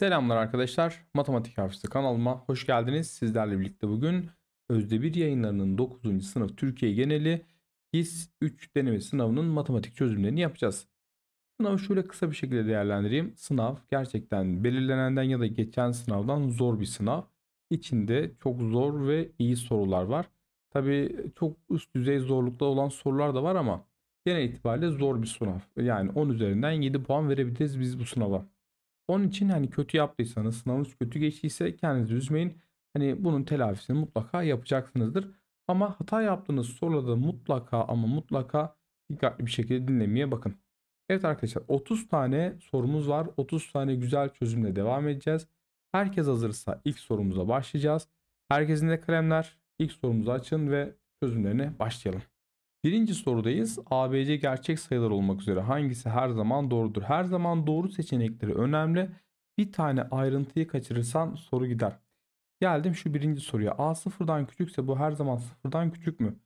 Selamlar arkadaşlar. Matematik Hafızı kanalıma hoş geldiniz. Sizlerle birlikte bugün Özde 1 yayınlarının 9. sınıf Türkiye geneli GİS 3 deneme sınavının matematik çözümlerini yapacağız. Sınavı şöyle kısa bir şekilde değerlendireyim. Sınav gerçekten belirlenenden ya da geçen sınavdan zor bir sınav. İçinde çok zor ve iyi sorular var. Tabi çok üst düzey zorlukta olan sorular da var ama genel itibariyle zor bir sınav. Yani 10 üzerinden 7 puan verebiliriz biz bu sınava. Onun için hani kötü yaptıysanız, sınavınız kötü geçtiyse kendinizi üzmeyin. Hani bunun telafisini mutlaka yapacaksınızdır. Ama hata yaptığınız soruları mutlaka ama mutlaka dikkatli bir şekilde dinlemeye bakın. Evet arkadaşlar 30 tane sorumuz var. 30 tane güzel çözümle devam edeceğiz. Herkes hazırsa ilk sorumuza başlayacağız. Herkesin de kalemler ilk sorumuzu açın ve çözümlerine başlayalım. Birinci sorudayız. ABC gerçek sayılar olmak üzere hangisi her zaman doğrudur? Her zaman doğru seçenekleri önemli. Bir tane ayrıntıyı kaçırırsan soru gider. Geldim şu birinci soruya. A sıfırdan küçükse bu her zaman sıfırdan küçük mü?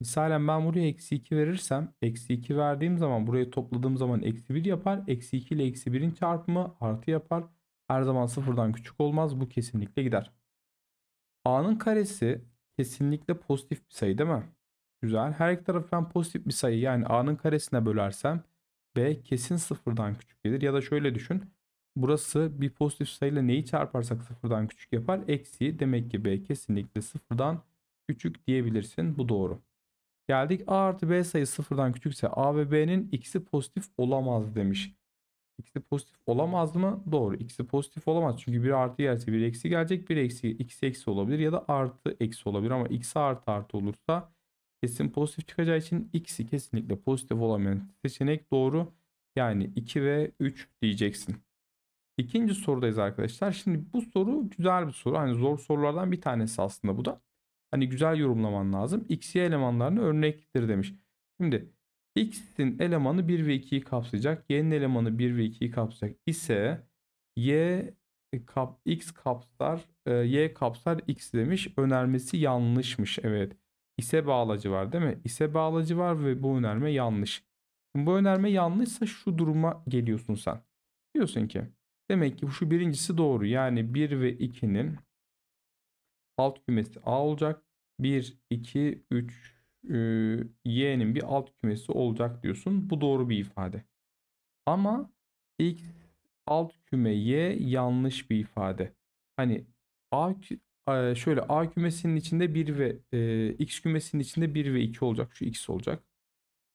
Misalen ben buraya eksi 2 verirsem eksi 2 verdiğim zaman buraya topladığım zaman eksi 1 yapar. Eksi 2 ile eksi 1'in çarpımı artı yapar. Her zaman sıfırdan küçük olmaz. Bu kesinlikle gider. A'nın karesi kesinlikle pozitif bir sayı değil mi? Güzel. Her iki tarafı ben pozitif bir sayı yani a'nın karesine bölersem b kesin sıfırdan küçük gelir. Ya da şöyle düşün. Burası bir pozitif sayıyla neyi çarparsak sıfırdan küçük yapar. Eksi demek ki b kesinlikle sıfırdan küçük diyebilirsin. Bu doğru. Geldik a artı b sayı sıfırdan küçükse a ve b'nin x'i pozitif olamaz demiş. x'i pozitif olamaz mı? Doğru. x'i pozitif olamaz. Çünkü bir artı gelse bir eksi gelecek. bir eksi, ikisi eksi olabilir ya da artı eksi olabilir. Ama x artı artı olursa kesin pozitif çıkacağı için x'i kesinlikle pozitif olamayan seçenek doğru. Yani 2 ve 3 diyeceksin. İkinci sorudayız arkadaşlar. Şimdi bu soru güzel bir soru. Hani zor sorulardan bir tanesi aslında bu da. Hani güzel yorumlaman lazım. X, elemanlarını elemanlarına örnektir demiş. Şimdi X'in elemanı 1 ve 2'yi kapsayacak. Y'nin elemanı 1 ve 2'yi kapsayacak ise Y kap, X kapsar, e, Y kapsar X demiş. Önermesi yanlışmış. Evet ise bağlacı var değil mi? İse bağlacı var ve bu önerme yanlış. Bu önerme yanlışsa şu duruma geliyorsun sen. Diyorsun ki demek ki şu birincisi doğru. Yani 1 ve 2'nin alt kümesi A olacak. 1, 2, 3, Y'nin bir alt kümesi olacak diyorsun. Bu doğru bir ifade. Ama X alt küme Y yanlış bir ifade. Hani A, şöyle A kümesinin içinde 1 ve e, X kümesinin içinde 1 ve 2 olacak. Şu X olacak.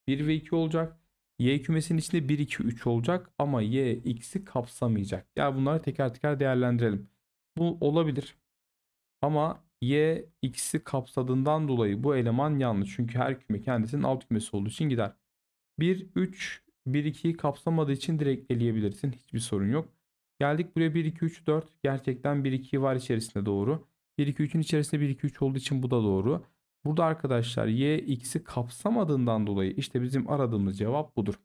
1 ve 2 olacak. Y kümesinin içinde 1, 2, 3 olacak ama Y, X'i kapsamayacak. Ya yani bunları teker teker değerlendirelim. Bu olabilir. Ama Y, X'i kapsadığından dolayı bu eleman yanlış. Çünkü her küme kendisinin alt kümesi olduğu için gider. 1, 3, 1, 2'yi kapsamadığı için direkt eleyebilirsin. Hiçbir sorun yok. Geldik buraya 1, 2, 3, 4. Gerçekten 1, 2 var içerisinde doğru. 1 2 3'ün içerisinde 1 2 3 olduğu için bu da doğru. Burada arkadaşlar y x'i kapsamadığından dolayı işte bizim aradığımız cevap budur.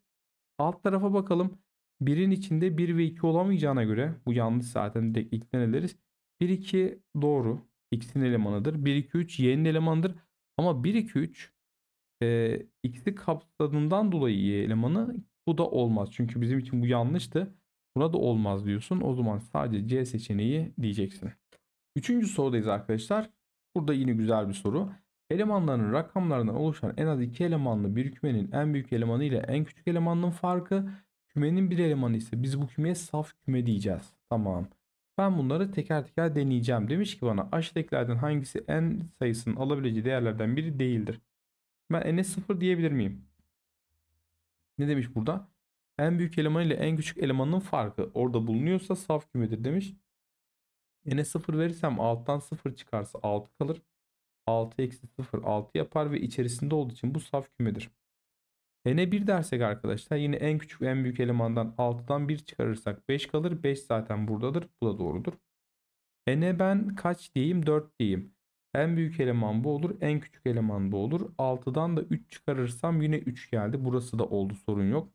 Alt tarafa bakalım. 1'in içinde 1 ve 2 olamayacağına göre bu yanlış zaten direkt ilkten ederiz. 1 2 doğru. X'in elemanıdır. 1 2 3 y'nin elemanıdır. Ama 1 2 3 e, x'i kapsadığından dolayı y elemanı bu da olmaz. Çünkü bizim için bu yanlıştı. Buna da olmaz diyorsun. O zaman sadece C seçeneği diyeceksin. Üçüncü sorudayız arkadaşlar. Burada yine güzel bir soru. Elemanların rakamlarından oluşan en az iki elemanlı bir kümenin en büyük elemanı ile en küçük elemanının farkı kümenin bir elemanı ise biz bu kümeye saf küme diyeceğiz. Tamam. Ben bunları teker teker deneyeceğim. Demiş ki bana aşağıdakilerden hangisi en sayısının alabileceği değerlerden biri değildir. Ben n'e 0 diyebilir miyim? Ne demiş burada? En büyük eleman ile en küçük elemanın farkı orada bulunuyorsa saf kümedir demiş. N'e 0 verirsem alttan 0 çıkarsa 6 kalır. 6 eksi 0 6 yapar ve içerisinde olduğu için bu saf kümedir. N'e 1 dersek arkadaşlar yine en küçük en büyük elemandan 6'dan 1 çıkarırsak 5 kalır. 5 zaten buradadır. Bu da doğrudur. N'e ben kaç diyeyim? 4 diyeyim. En büyük eleman bu olur. En küçük eleman bu olur. 6'dan da 3 çıkarırsam yine 3 geldi. Burası da oldu sorun yok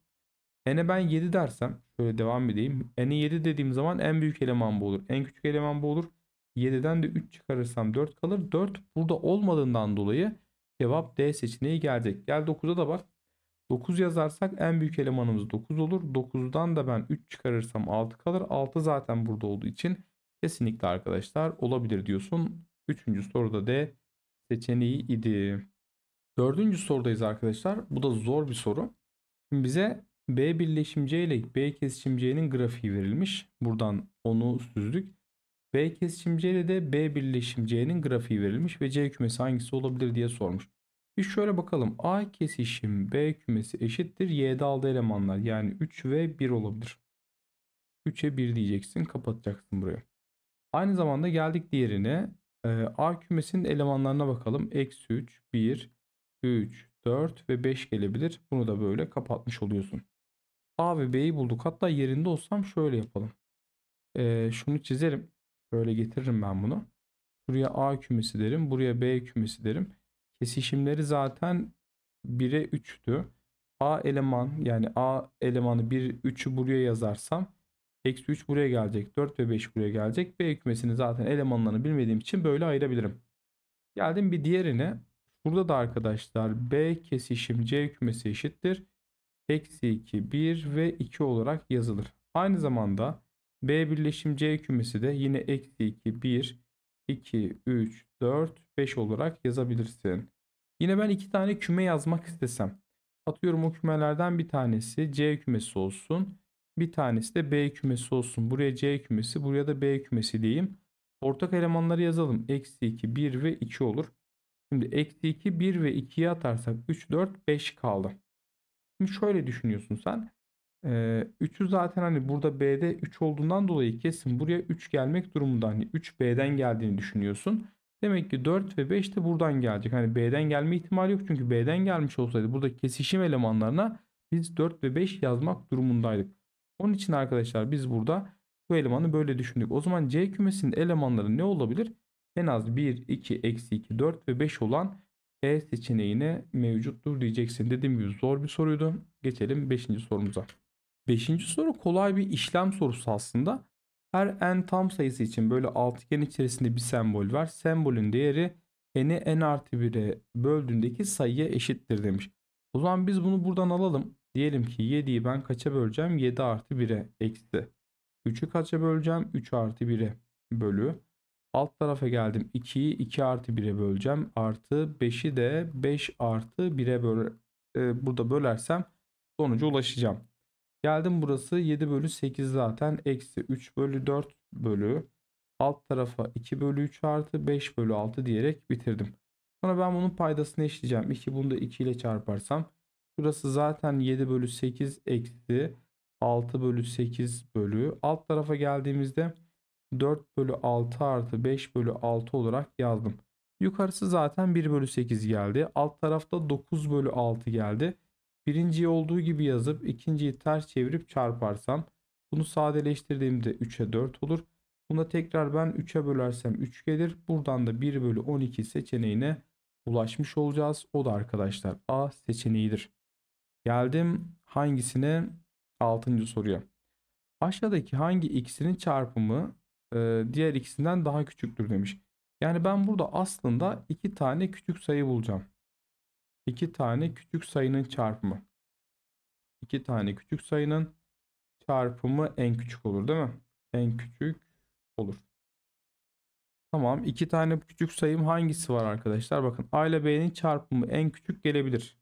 n'e ben 7 dersem şöyle devam edeyim. n'e 7 dediğim zaman en büyük eleman bu olur. En küçük eleman bu olur. 7'den de 3 çıkarırsam 4 kalır. 4 burada olmadığından dolayı cevap D seçeneği gelecek. Gel 9'a da bak. 9 yazarsak en büyük elemanımız 9 olur. 9'dan da ben 3 çıkarırsam 6 kalır. 6 zaten burada olduğu için kesinlikle arkadaşlar olabilir diyorsun. 3. soruda D seçeneği idi. 4. sorudayız arkadaşlar. Bu da zor bir soru. Şimdi bize B birleşim C ile B kesişim C'nin grafiği verilmiş. Buradan onu süzdük. B kesişim C ile de B birleşim C'nin grafiği verilmiş ve C kümesi hangisi olabilir diye sormuş. Bir şöyle bakalım. A kesişim B kümesi eşittir. Y'de aldığı elemanlar yani 3 ve 1 olabilir. 3'e 1 diyeceksin. Kapatacaksın burayı. Aynı zamanda geldik diğerine. Ee, A kümesinin elemanlarına bakalım. Eksi 3, 1, 3, 4 ve 5 gelebilir. Bunu da böyle kapatmış oluyorsun. A ve B'yi bulduk. Hatta yerinde olsam şöyle yapalım. Ee, şunu çizerim. Şöyle getiririm ben bunu. Buraya A kümesi derim. Buraya B kümesi derim. Kesişimleri zaten 1'e 3'tü. A eleman yani A elemanı 1 3'ü buraya yazarsam eksi 3 buraya gelecek. 4 ve 5 buraya gelecek. B kümesini zaten elemanlarını bilmediğim için böyle ayırabilirim. Geldim bir diğerine. Burada da arkadaşlar B kesişim C kümesi eşittir eksi 2, 1 ve 2 olarak yazılır. Aynı zamanda B birleşim C kümesi de yine eksi 2, 1, 2, 3, 4, 5 olarak yazabilirsin. Yine ben iki tane küme yazmak istesem. Atıyorum o kümelerden bir tanesi C kümesi olsun. Bir tanesi de B kümesi olsun. Buraya C kümesi, buraya da B kümesi diyeyim. Ortak elemanları yazalım. Eksi 2, 1 ve 2 olur. Şimdi eksi 2, 1 ve 2'yi atarsak 3, 4, 5 kaldı. Şimdi şöyle düşünüyorsun sen. Ee, 3'ü zaten hani burada B'de 3 olduğundan dolayı kesin buraya 3 gelmek durumunda. Hani 3 B'den geldiğini düşünüyorsun. Demek ki 4 ve 5 de buradan gelecek. Hani B'den gelme ihtimali yok. Çünkü B'den gelmiş olsaydı burada kesişim elemanlarına biz 4 ve 5 yazmak durumundaydık. Onun için arkadaşlar biz burada bu elemanı böyle düşündük. O zaman C kümesinin elemanları ne olabilir? En az 1, 2, eksi 2, 4 ve 5 olan e seçeneğine mevcuttur diyeceksin. Dediğim gibi zor bir soruydu. Geçelim 5. sorumuza. 5. soru kolay bir işlem sorusu aslında. Her n tam sayısı için böyle altıgen içerisinde bir sembol var. Sembolün değeri n'i n artı 1'e böldüğündeki sayıya eşittir demiş. O zaman biz bunu buradan alalım. Diyelim ki 7'yi ben kaça böleceğim? 7 artı 1'e eksi. 3'ü kaça böleceğim? 3 artı 1'e bölü. Alt tarafa geldim. 2'yi 2 artı 1'e böleceğim. Artı 5'i de 5 artı 1'e böl e, burada bölersem sonuca ulaşacağım. Geldim burası 7 bölü 8 zaten. Eksi 3 bölü 4 bölü alt tarafa 2 bölü 3 artı 5 bölü 6 diyerek bitirdim. Sonra ben bunun paydasını eşleyeceğim. 2 bunu da 2 ile çarparsam. burası zaten 7 bölü 8 eksi 6 bölü 8 bölü. Alt tarafa geldiğimizde 4 bölü 6 artı 5 bölü 6 olarak yazdım. Yukarısı zaten 1 bölü 8 geldi. Alt tarafta 9 bölü 6 geldi. Birinciyi olduğu gibi yazıp ikinciyi ters çevirip çarparsam bunu sadeleştirdiğimde 3'e 4 olur. Buna tekrar ben 3'e bölersem 3 gelir. Buradan da 1 bölü 12 seçeneğine ulaşmış olacağız. O da arkadaşlar A seçeneğidir. Geldim hangisine? 6. soruya. Aşağıdaki hangi ikisinin çarpımı e, diğer ikisinden daha küçüktür demiş. Yani ben burada aslında iki tane küçük sayı bulacağım. İki tane küçük sayının çarpımı. İki tane küçük sayının çarpımı en küçük olur değil mi? En küçük olur. Tamam. iki tane küçük sayım hangisi var arkadaşlar? Bakın A ile B'nin çarpımı en küçük gelebilir.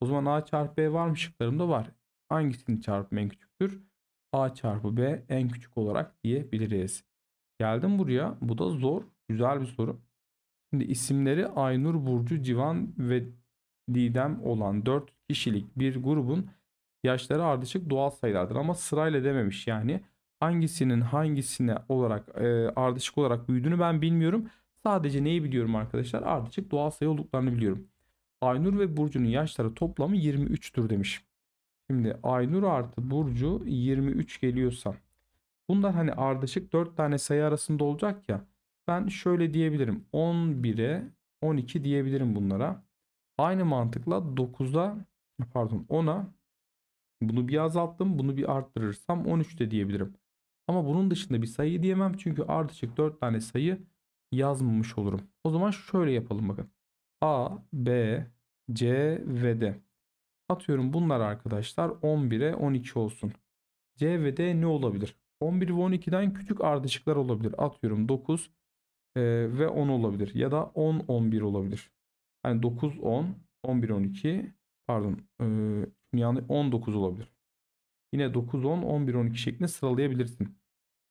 O zaman A çarpı B var mı? Şıklarımda var. Hangisinin çarpımı en küçüktür? A çarpı B en küçük olarak diyebiliriz. Geldim buraya. Bu da zor. Güzel bir soru. Şimdi isimleri Aynur, Burcu, Civan ve Didem olan 4 kişilik bir grubun yaşları ardışık doğal sayılardır. Ama sırayla dememiş yani. Hangisinin hangisine olarak e, ardışık olarak büyüdüğünü ben bilmiyorum. Sadece neyi biliyorum arkadaşlar? Ardışık doğal sayı olduklarını biliyorum. Aynur ve Burcu'nun yaşları toplamı 23'tür demiş. Şimdi Aynur artı Burcu 23 geliyorsa bunlar hani ardışık 4 tane sayı arasında olacak ya ben şöyle diyebilirim 11'e 12 diyebilirim bunlara. Aynı mantıkla 9'a pardon 10'a bunu bir azalttım bunu bir arttırırsam 13 de diyebilirim. Ama bunun dışında bir sayı diyemem çünkü ardışık 4 tane sayı yazmamış olurum. O zaman şöyle yapalım bakın. A, B, C ve D. Atıyorum bunlar arkadaşlar 11'e 12 olsun. C ve D ne olabilir? 11 ve 12'den küçük ardışıklar olabilir. Atıyorum 9 e, ve 10 olabilir. Ya da 10 11 olabilir. Hani 9 10 11 12 pardon e, yani 19 olabilir. Yine 9 10 11 12 şeklinde sıralayabilirsin.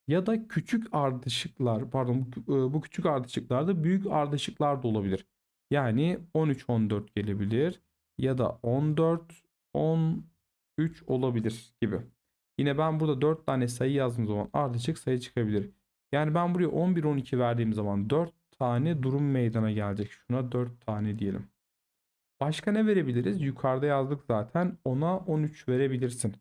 Ya da küçük ardışıklar pardon bu e, küçük ardışıklarda büyük ardışıklar da olabilir. Yani 13 14 gelebilir ya da 14, 13 olabilir gibi. Yine ben burada 4 tane sayı yazdığım zaman ardışık sayı çıkabilir. Yani ben buraya 11, 12 verdiğim zaman 4 tane durum meydana gelecek. Şuna 4 tane diyelim. Başka ne verebiliriz? Yukarıda yazdık zaten. 10'a 13 verebilirsin.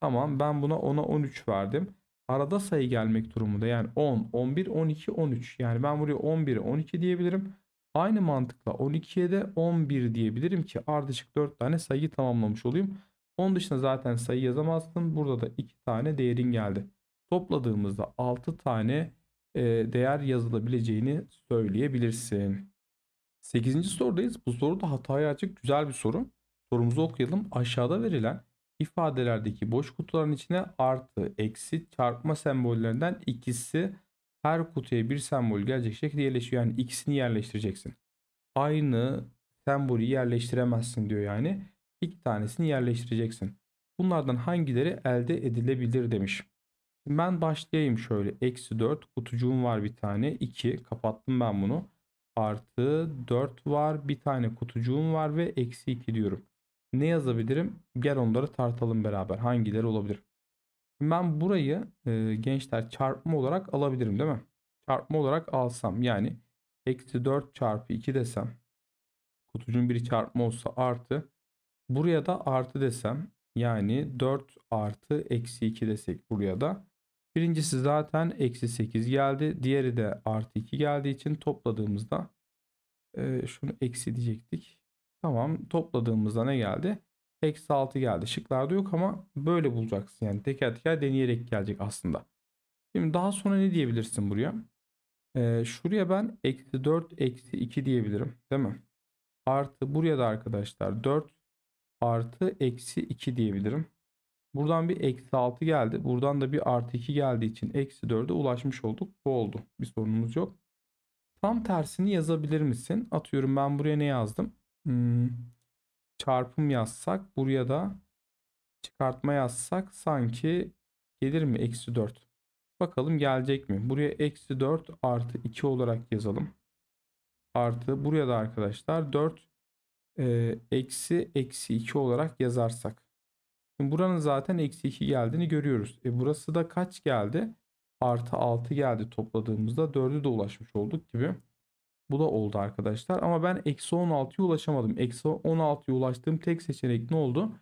Tamam ben buna 10'a 13 verdim. Arada sayı gelmek durumunda yani 10, 11, 12, 13. Yani ben buraya 11, 12 diyebilirim. Aynı mantıkla 12'ye de 11 diyebilirim ki ardışık 4 tane sayı tamamlamış olayım. Onun dışında zaten sayı yazamazdım. Burada da 2 tane değerin geldi. Topladığımızda 6 tane e, değer yazılabileceğini söyleyebilirsin. 8. sorudayız. Bu soru da hataya açık güzel bir soru. Sorumuzu okuyalım. Aşağıda verilen ifadelerdeki boş kutuların içine artı, eksi, çarpma sembollerinden ikisi her kutuya bir sembol gelecek şekilde yerleşiyor. Yani ikisini yerleştireceksin. Aynı sembolü yerleştiremezsin diyor yani. İki tanesini yerleştireceksin. Bunlardan hangileri elde edilebilir demiş. Ben başlayayım şöyle. Eksi 4 kutucuğum var bir tane. 2 kapattım ben bunu. Artı 4 var. Bir tane kutucuğum var ve eksi 2 diyorum. Ne yazabilirim? Gel onları tartalım beraber. Hangileri olabilir? Ben burayı e, gençler çarpma olarak alabilirim değil mi? Çarpma olarak alsam yani eksi 4 çarpı 2 desem kutucuğun biri çarpma olsa artı buraya da artı desem yani 4 artı eksi 2 desek buraya da birincisi zaten eksi 8 geldi diğeri de artı 2 geldiği için topladığımızda e, şunu eksi diyecektik. Tamam topladığımızda ne geldi? Eksi 6 geldi. Şıklarda yok ama böyle bulacaksın. Yani teker teker deneyerek gelecek aslında. Şimdi daha sonra ne diyebilirsin buraya? Ee, şuraya ben eksi 4 eksi 2 diyebilirim. Değil mi? Artı buraya da arkadaşlar 4 artı eksi 2 diyebilirim. Buradan bir eksi 6 geldi. Buradan da bir artı 2 geldiği için eksi 4'e ulaşmış olduk. Bu oldu. Bir sorunumuz yok. Tam tersini yazabilir misin? Atıyorum ben buraya ne yazdım? Hmm çarpım yazsak buraya da çıkartma yazsak sanki gelir mi eksi 4? Bakalım gelecek mi? Buraya eksi 4 artı 2 olarak yazalım. Artı buraya da arkadaşlar 4 e, eksi eksi 2 olarak yazarsak. Şimdi buranın zaten eksi 2 geldiğini görüyoruz. E burası da kaç geldi? Artı 6 geldi topladığımızda 4'ü de ulaşmış olduk gibi. Bu da oldu arkadaşlar. Ama ben eksi 16'ya ulaşamadım. Eksi 16'ya ulaştığım tek seçenek ne oldu?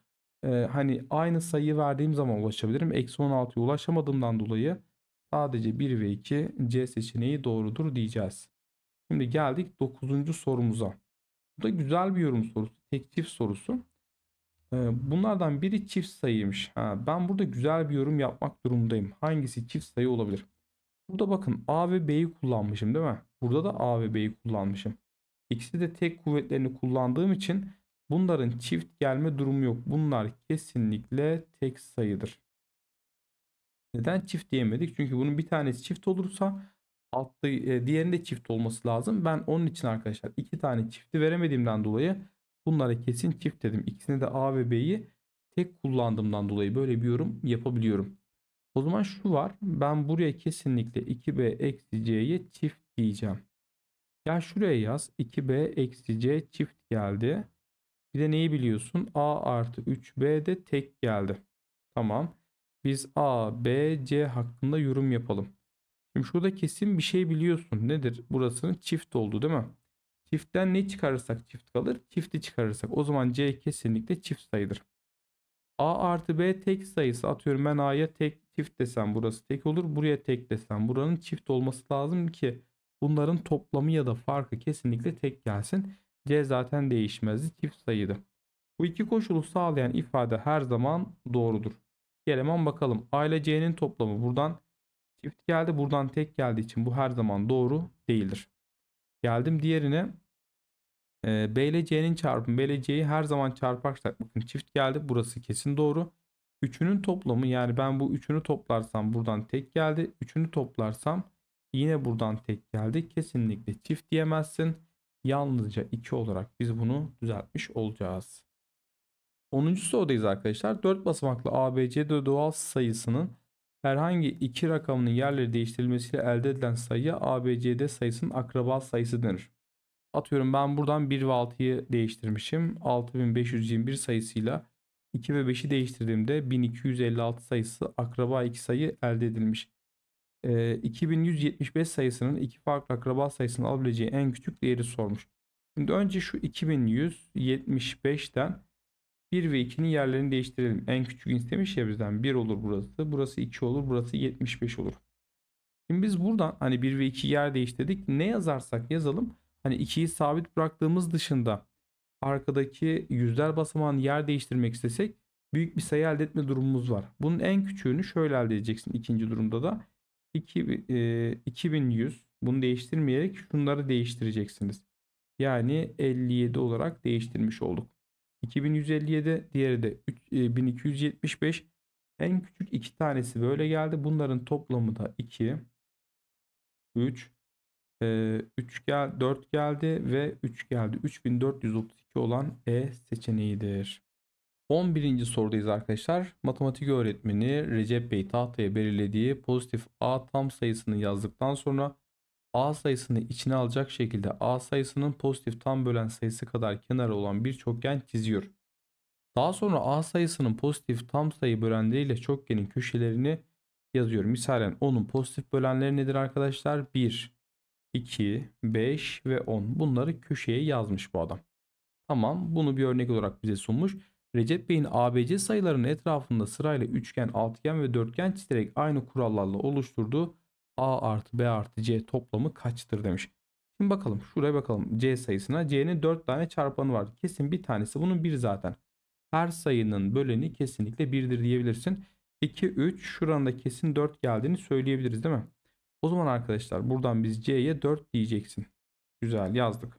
Ee, hani aynı sayıyı verdiğim zaman ulaşabilirim. Eksi 16'ya ulaşamadığımdan dolayı sadece 1 ve 2 C seçeneği doğrudur diyeceğiz. Şimdi geldik 9. sorumuza. Bu da güzel bir yorum sorusu. Tek çift sorusu. Ee, bunlardan biri çift sayıymış. Ha, ben burada güzel bir yorum yapmak durumundayım. Hangisi çift sayı olabilir? Burada bakın A ve B'yi kullanmışım değil mi? Burada da A ve B'yi kullanmışım. İkisi de tek kuvvetlerini kullandığım için bunların çift gelme durumu yok. Bunlar kesinlikle tek sayıdır. Neden çift diyemedik? Çünkü bunun bir tanesi çift olursa altta e, diğerinde çift olması lazım. Ben onun için arkadaşlar iki tane çifti veremediğimden dolayı bunlara kesin çift dedim. İkisini de A ve B'yi tek kullandığımdan dolayı böyle bir yorum yapabiliyorum. O zaman şu var. Ben buraya kesinlikle 2b eksi c'ye çift diyeceğim. Ya şuraya yaz. 2b eksi c çift geldi. Bir de neyi biliyorsun? a artı 3b de tek geldi. Tamam. Biz a, b, c hakkında yorum yapalım. Şimdi şurada kesin bir şey biliyorsun. Nedir? Burasının çift oldu, değil mi? Çiftten ne çıkarırsak çift kalır. Çifti çıkarırsak o zaman c kesinlikle çift sayıdır. a artı b tek sayısı atıyorum ben a'ya tek çift desem burası tek olur. Buraya tek desem buranın çift olması lazım ki bunların toplamı ya da farkı kesinlikle tek gelsin. C zaten değişmezdi çift sayıydı. Bu iki koşulu sağlayan ifade her zaman doğrudur. Gelemen bakalım. A ile C'nin toplamı buradan çift geldi. Buradan tek geldiği için bu her zaman doğru değildir. Geldim diğerine. Ee, B ile C'nin çarpımı. B ile C'yi her zaman çarparsak bakın çift geldi. Burası kesin doğru. Üçünün toplamı yani ben bu üçünü toplarsam buradan tek geldi. Üçünü toplarsam yine buradan tek geldi. Kesinlikle çift diyemezsin. Yalnızca 2 olarak biz bunu düzeltmiş olacağız. 10. sorudayız arkadaşlar. 4 basamaklı ABCD doğal sayısının herhangi iki rakamının yerleri değiştirilmesiyle elde edilen sayıya ABCD sayısının akraba sayısı denir. Atıyorum ben buradan 1 ve 6'yı değiştirmişim. 6521 sayısıyla 2 ve 5'i değiştirdiğimde 1256 sayısı akraba iki sayı elde edilmiş. E, 2175 sayısının iki farklı akraba sayısını alabileceği en küçük değeri sormuş. Şimdi önce şu 2175'ten 1 ve 2'nin yerlerini değiştirelim. En küçük istemiş ya bizden 1 olur burası. Burası 2 olur. Burası 75 olur. Şimdi biz buradan hani 1 ve 2 yer değiştirdik. Ne yazarsak yazalım. Hani 2'yi sabit bıraktığımız dışında arkadaki yüzler basamağın yer değiştirmek istesek büyük bir sayı elde etme durumumuz var. Bunun en küçüğünü şöyle elde edeceksin ikinci durumda da. 2, e, 2100 bunu değiştirmeyerek şunları değiştireceksiniz. Yani 57 olarak değiştirmiş olduk. 2157 diğeri de 1275 e, en küçük iki tanesi böyle geldi. Bunların toplamı da 2 3 3 gel 4 geldi ve 3 geldi. 3432 olan E seçeneğidir. 11. sorudayız arkadaşlar. Matematik öğretmeni Recep Bey tahtaya belirlediği pozitif A tam sayısını yazdıktan sonra A sayısını içine alacak şekilde A sayısının pozitif tam bölen sayısı kadar kenarı olan bir çokgen çiziyor. Daha sonra A sayısının pozitif tam sayı bölenleriyle çokgenin köşelerini yazıyor. Misalen onun pozitif bölenleri nedir arkadaşlar? 1, 2, 5 ve 10. Bunları köşeye yazmış bu adam. Tamam bunu bir örnek olarak bize sunmuş. Recep Bey'in ABC sayılarının etrafında sırayla üçgen, altıgen ve dörtgen çizerek aynı kurallarla oluşturduğu A artı B artı C toplamı kaçtır demiş. Şimdi bakalım şuraya bakalım C sayısına. C'nin 4 tane çarpanı var. Kesin bir tanesi bunun 1 zaten. Her sayının böleni kesinlikle 1'dir diyebilirsin. 2, 3 şuranda kesin 4 geldiğini söyleyebiliriz değil mi? O zaman arkadaşlar buradan biz C'ye 4 diyeceksin. Güzel yazdık.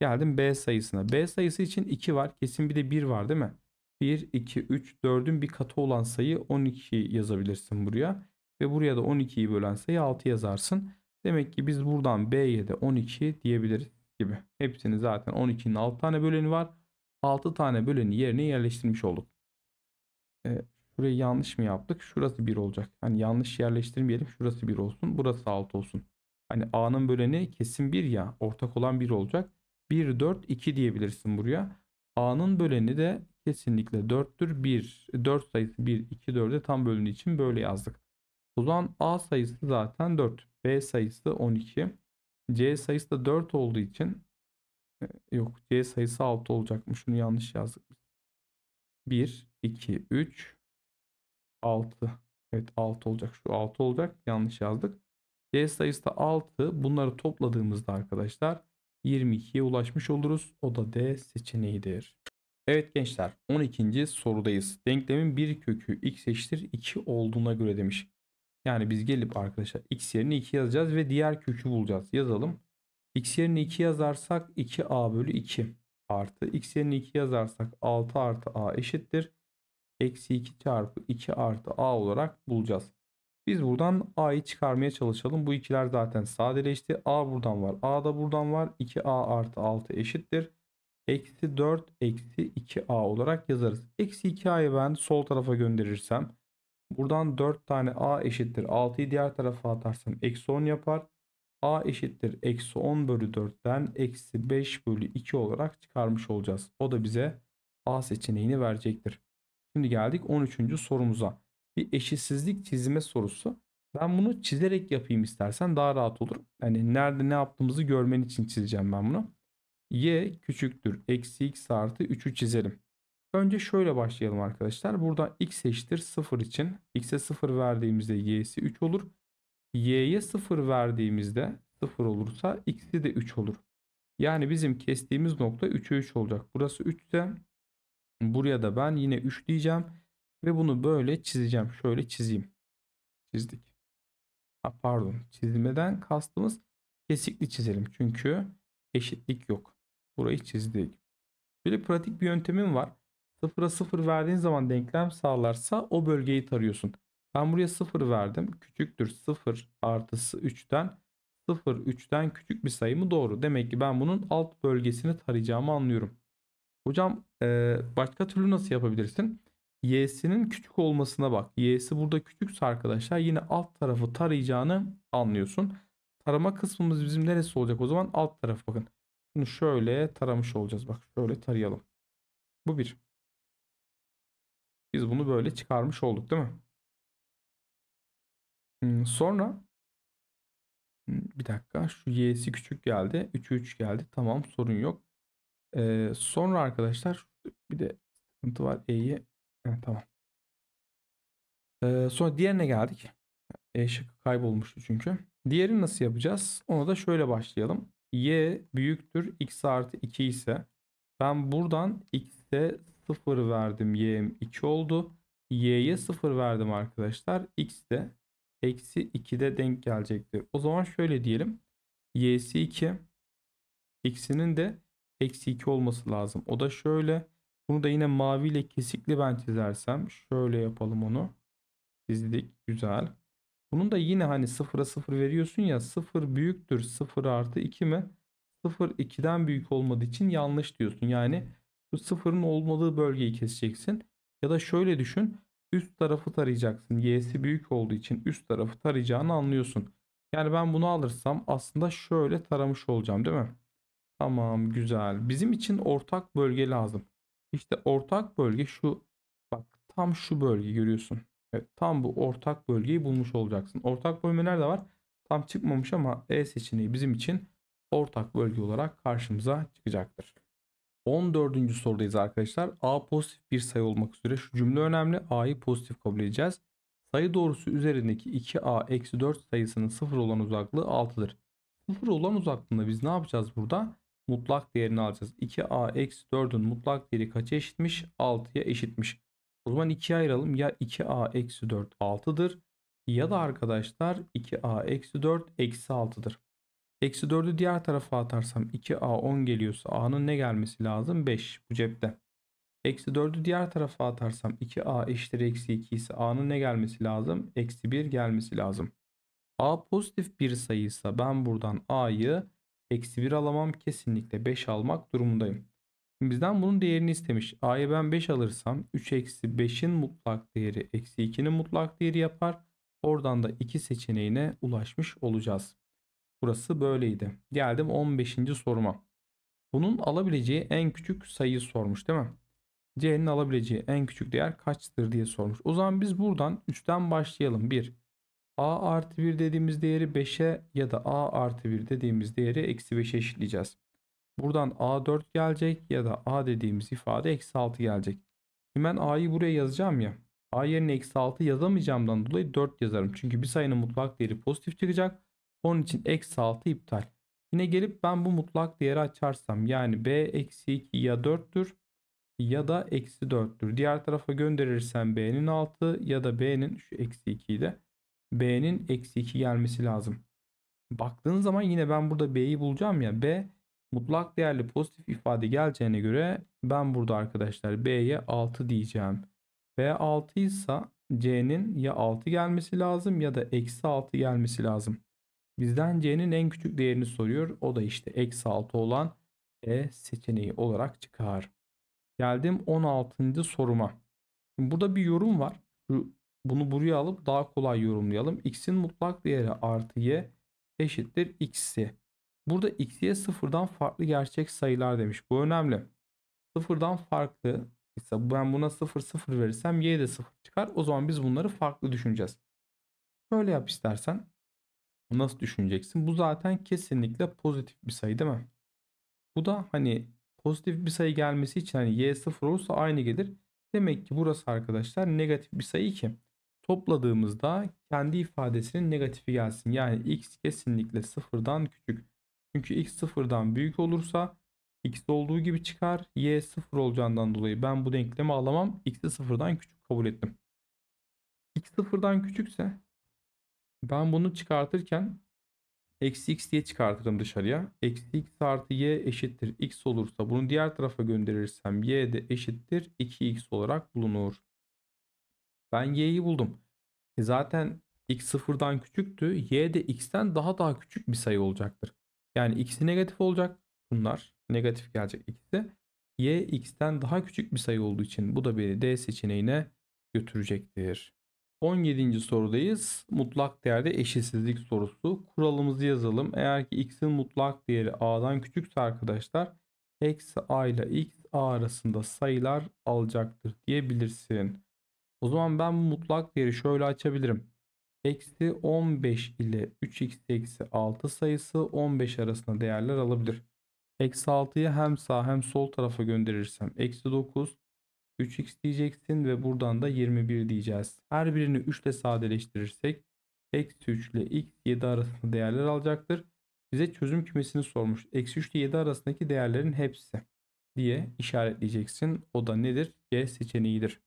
Geldim B sayısına. B sayısı için 2 var. Kesin bir de 1 var değil mi? 1, 2, 3, 4'ün bir katı olan sayı 12 yazabilirsin buraya. Ve buraya da 12'yi bölen sayı 6 yazarsın. Demek ki biz buradan B'ye de 12 diyebiliriz gibi. Hepsini zaten 12'nin 6 tane böleni var. 6 tane böleni yerine yerleştirmiş olduk. Ee, Şurayı yanlış mı yaptık? Şurası 1 olacak. Hani yanlış yerleştirmeyelim. Şurası 1 olsun. Burası 6 olsun. Hani A'nın böleni kesin 1 ya. Ortak olan 1 olacak. 1, 4, 2 diyebilirsin buraya. A'nın böleni de kesinlikle 4'tür. 1, 4 sayısı 1, 2, 4'e tam bölündüğü için böyle yazdık. O zaman A sayısı zaten 4. B sayısı 12. C sayısı da 4 olduğu için e, yok C sayısı 6 olacakmış. Şunu yanlış yazdık. 1, 2, 3, 6. Evet 6 olacak. Şu 6 olacak. Yanlış yazdık. D sayısı da 6. Bunları topladığımızda arkadaşlar 22'ye ulaşmış oluruz. O da D seçeneğidir. Evet gençler 12. sorudayız. Denklemin bir kökü x eşittir 2 olduğuna göre demiş. Yani biz gelip arkadaşlar x yerine 2 yazacağız ve diğer kökü bulacağız. Yazalım. x yerine 2 yazarsak 2a bölü 2 artı x yerine 2 yazarsak 6 artı a eşittir eksi 2 çarpı 2 artı a olarak bulacağız. Biz buradan a'yı çıkarmaya çalışalım. Bu ikiler zaten sadeleşti. a buradan var. a da buradan var. 2a artı 6 eşittir. Eksi 4 eksi 2a olarak yazarız. Eksi 2a'yı ben sol tarafa gönderirsem buradan 4 tane a eşittir. 6'yı diğer tarafa atarsam eksi 10 yapar. a eşittir. Eksi 10 bölü 4'ten eksi 5 bölü 2 olarak çıkarmış olacağız. O da bize a seçeneğini verecektir. Şimdi geldik 13. sorumuza. Bir eşitsizlik çizme sorusu. Ben bunu çizerek yapayım istersen daha rahat olur. Yani nerede ne yaptığımızı görmen için çizeceğim ben bunu. Y küçüktür. Eksi x artı 3'ü çizelim. Önce şöyle başlayalım arkadaşlar. Burada x eşittir 0 için. X'e 0 verdiğimizde y'si 3 olur. Y'ye 0 verdiğimizde 0 olursa x'i de 3 olur. Yani bizim kestiğimiz nokta 3'e 3 olacak. Burası 3 ise Buraya da ben yine 3 diyeceğim. Ve bunu böyle çizeceğim. Şöyle çizeyim. Çizdik. Ha, pardon. Çizmeden kastımız kesikli çizelim. Çünkü eşitlik yok. Burayı çizdik. Böyle pratik bir yöntemim var. Sıfıra sıfır verdiğin zaman denklem sağlarsa o bölgeyi tarıyorsun. Ben buraya sıfır verdim. Küçüktür sıfır artısı 3'ten. 0 3'ten küçük bir sayı mı doğru. Demek ki ben bunun alt bölgesini tarayacağımı anlıyorum. Hocam e, başka türlü nasıl yapabilirsin? Y'sinin küçük olmasına bak. Y'si burada küçükse arkadaşlar yine alt tarafı tarayacağını anlıyorsun. Tarama kısmımız bizim neresi olacak o zaman? Alt taraf bakın. Bunu şöyle taramış olacağız. Bak şöyle tarayalım. Bu bir. Biz bunu böyle çıkarmış olduk değil mi? Hmm, sonra hmm, bir dakika şu y'si küçük geldi. 3'ü 3 geldi. Tamam sorun yok. Ee, sonra arkadaşlar bir de sıkıntı var E'yi. Evet, tamam. Ee, sonra diğerine geldik. E şıkkı kaybolmuştu çünkü. Diğerini nasıl yapacağız? Ona da şöyle başlayalım. Y büyüktür x artı 2 ise ben buradan x'e 0 verdim. Y'm 2 oldu. Y'ye 0 verdim arkadaşlar. X de eksi 2'de denk gelecektir. O zaman şöyle diyelim. Y'si 2. X'inin de Eksi 2 olması lazım. O da şöyle. Bunu da yine maviyle kesikli ben çizersem. Şöyle yapalım onu. Çizdik. Güzel. Bunun da yine hani sıfıra sıfır veriyorsun ya. Sıfır büyüktür. Sıfır artı 2 mi? Sıfır 2'den büyük olmadığı için yanlış diyorsun. Yani bu sıfırın olmadığı bölgeyi keseceksin. Ya da şöyle düşün. Üst tarafı tarayacaksın. Y'si büyük olduğu için üst tarafı tarayacağını anlıyorsun. Yani ben bunu alırsam aslında şöyle taramış olacağım değil mi? Tamam güzel. Bizim için ortak bölge lazım. İşte ortak bölge şu. Bak tam şu bölge görüyorsun. Evet, tam bu ortak bölgeyi bulmuş olacaksın. Ortak bölme nerede var? Tam çıkmamış ama E seçeneği bizim için ortak bölge olarak karşımıza çıkacaktır. 14. sorudayız arkadaşlar. A pozitif bir sayı olmak üzere şu cümle önemli. A'yı pozitif kabul edeceğiz. Sayı doğrusu üzerindeki 2A-4 sayısının sıfır olan uzaklığı 6'dır. Sıfır olan uzaklığında biz ne yapacağız burada? mutlak değerini alacağız. 2a eksi 4'ün mutlak değeri kaça eşitmiş? 6'ya eşitmiş. O zaman 2'ye ayıralım. Ya 2a eksi 4 6'dır. Ya da arkadaşlar 2a eksi 4 eksi 6'dır. Eksi 4'ü diğer tarafa atarsam 2a 10 geliyorsa a'nın ne gelmesi lazım? 5 bu cepte. Eksi 4'ü diğer tarafa atarsam 2a eşittir eksi 2 ise a'nın ne gelmesi lazım? Eksi 1 gelmesi lazım. a pozitif bir sayıysa ben buradan a'yı Eksi 1 alamam. Kesinlikle 5 almak durumundayım. bizden bunun değerini istemiş. A'yı ben 5 alırsam 3 eksi 5'in mutlak değeri eksi 2'nin mutlak değeri yapar. Oradan da 2 seçeneğine ulaşmış olacağız. Burası böyleydi. Geldim 15. soruma. Bunun alabileceği en küçük sayıyı sormuş değil mi? C'nin alabileceği en küçük değer kaçtır diye sormuş. O zaman biz buradan 3'ten başlayalım. 1, a artı 1 dediğimiz değeri 5'e ya da a artı 1 dediğimiz değeri eksi 5'e eşitleyeceğiz. Buradan a4 gelecek ya da a dediğimiz ifade eksi 6 gelecek. Hemen a'yı buraya yazacağım ya. a yerine eksi 6 yazamayacağımdan dolayı 4 yazarım. Çünkü bir sayının mutlak değeri pozitif çıkacak. Onun için eksi 6 iptal. Yine gelip ben bu mutlak değeri açarsam yani b eksi 2 ya 4'tür ya da eksi 4'tür. Diğer tarafa gönderirsem b'nin 6 ya da b'nin şu eksi 2'yi de B'nin eksi 2 gelmesi lazım. Baktığın zaman yine ben burada B'yi bulacağım ya. B mutlak değerli pozitif ifade geleceğine göre ben burada arkadaşlar B'ye 6 diyeceğim. B 6 ise C'nin ya 6 gelmesi lazım ya da eksi 6 gelmesi lazım. Bizden C'nin en küçük değerini soruyor. O da işte eksi 6 olan E seçeneği olarak çıkar. Geldim 16. soruma. burada bir yorum var. Şu bunu buraya alıp daha kolay yorumlayalım. X'in mutlak değeri artı Y eşittir X'i. Burada X'ye sıfırdan farklı gerçek sayılar demiş. Bu önemli. Sıfırdan farklı ise ben buna sıfır sıfır verirsem y de sıfır çıkar. O zaman biz bunları farklı düşüneceğiz. Böyle yap istersen. Nasıl düşüneceksin? Bu zaten kesinlikle pozitif bir sayı değil mi? Bu da hani pozitif bir sayı gelmesi için hani y sıfır olursa aynı gelir. Demek ki burası arkadaşlar negatif bir sayı ki topladığımızda kendi ifadesinin negatifi gelsin. Yani x kesinlikle sıfırdan küçük. Çünkü x sıfırdan büyük olursa x olduğu gibi çıkar. y sıfır olacağından dolayı ben bu denklemi alamam. x'i sıfırdan küçük kabul ettim. x sıfırdan küçükse ben bunu çıkartırken eksi x diye çıkartırım dışarıya. Eksi x artı y eşittir x olursa bunu diğer tarafa gönderirsem y de eşittir 2x olarak bulunur. Ben y'yi buldum. E zaten x sıfırdan küçüktü. Y de x'ten daha daha küçük bir sayı olacaktır. Yani x'i negatif olacak. Bunlar negatif gelecek x'i. Y x'ten daha küçük bir sayı olduğu için bu da beni D seçeneğine götürecektir. 17. sorudayız. Mutlak değerde eşitsizlik sorusu. Kuralımızı yazalım. Eğer ki x'in mutlak değeri a'dan küçükse arkadaşlar eksi a ile x a arasında sayılar alacaktır diyebilirsin. O zaman ben bu mutlak değeri şöyle açabilirim. Eksi 15 ile 3x eksi 6 sayısı 15 arasında değerler alabilir. Eksi 6'yı hem sağ hem sol tarafa gönderirsem eksi 9, 3x diyeceksin ve buradan da 21 diyeceğiz. Her birini 3 ile sadeleştirirsek eksi 3 ile x 7 arasında değerler alacaktır. Bize çözüm kümesini sormuş. Eksi 3 ile 7 arasındaki değerlerin hepsi diye işaretleyeceksin. O da nedir? C seçeneğidir.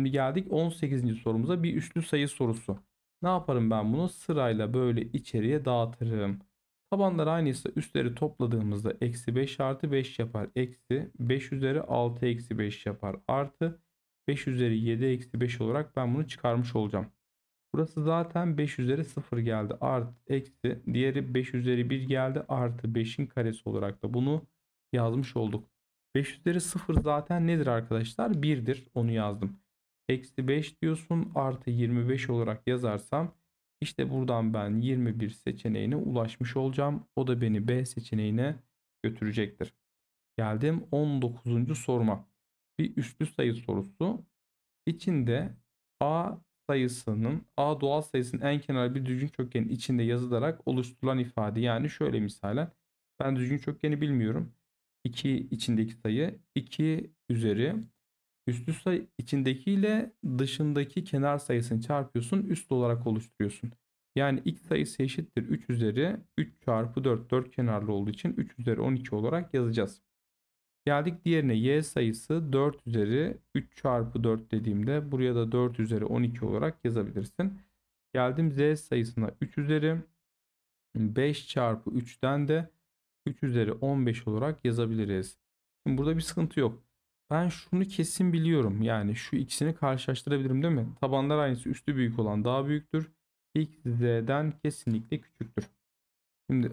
Şimdi geldik 18. sorumuza bir üstlü sayı sorusu. Ne yaparım ben bunu? Sırayla böyle içeriye dağıtırım. Tabanlar aynıysa üstleri topladığımızda eksi 5 artı 5 yapar. Eksi 5 üzeri 6 eksi 5 yapar. Artı 5 üzeri 7 eksi 5 olarak ben bunu çıkarmış olacağım. Burası zaten 5 üzeri 0 geldi. Artı eksi diğeri 5 üzeri 1 geldi. Artı 5'in karesi olarak da bunu yazmış olduk. 5 üzeri 0 zaten nedir arkadaşlar? 1'dir. Onu yazdım. Eksi 5 diyorsun artı 25 olarak yazarsam işte buradan ben 21 seçeneğine ulaşmış olacağım. O da beni B seçeneğine götürecektir. Geldim 19. soruma. Bir üstlü sayı sorusu. İçinde A sayısının A doğal sayısının en kenar bir düzgün çökgenin içinde yazılarak oluşturulan ifade. Yani şöyle misalen ben düzgün çökkeni bilmiyorum. 2 içindeki sayı 2 üzeri Üstlü sayı içindekiyle dışındaki kenar sayısını çarpıyorsun. Üst olarak oluşturuyorsun. Yani x sayısı eşittir 3 üzeri 3 çarpı 4 4 kenarlı olduğu için 3 üzeri 12 olarak yazacağız. Geldik diğerine y sayısı 4 üzeri 3 çarpı 4 dediğimde buraya da 4 üzeri 12 olarak yazabilirsin. Geldim z sayısına 3 üzeri 5 çarpı 3'ten de 3 üzeri 15 olarak yazabiliriz. Şimdi burada bir sıkıntı yok. Ben şunu kesin biliyorum. Yani şu ikisini karşılaştırabilirim değil mi? Tabanlar aynısı üstü büyük olan daha büyüktür. X, Z'den kesinlikle küçüktür. Şimdi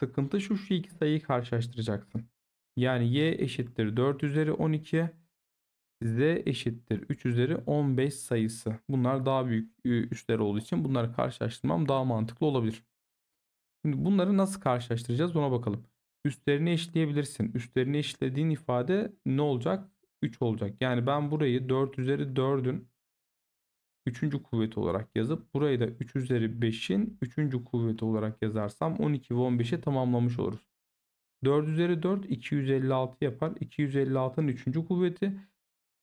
sıkıntı şu şu iki sayıyı karşılaştıracaksın. Yani Y eşittir 4 üzeri 12. Z eşittir 3 üzeri 15 sayısı. Bunlar daha büyük üstler olduğu için bunları karşılaştırmam daha mantıklı olabilir. Şimdi bunları nasıl karşılaştıracağız ona bakalım. Üstlerini eşleyebilirsin. Üstlerini eşlediğin ifade ne olacak? 3 olacak. Yani ben burayı 4 üzeri 4'ün 3. kuvveti olarak yazıp burayı da 3 üzeri 5'in 3. kuvveti olarak yazarsam 12 ve 15'e tamamlamış oluruz. 4 üzeri 4 256 yapar. 256'nın 3. kuvveti.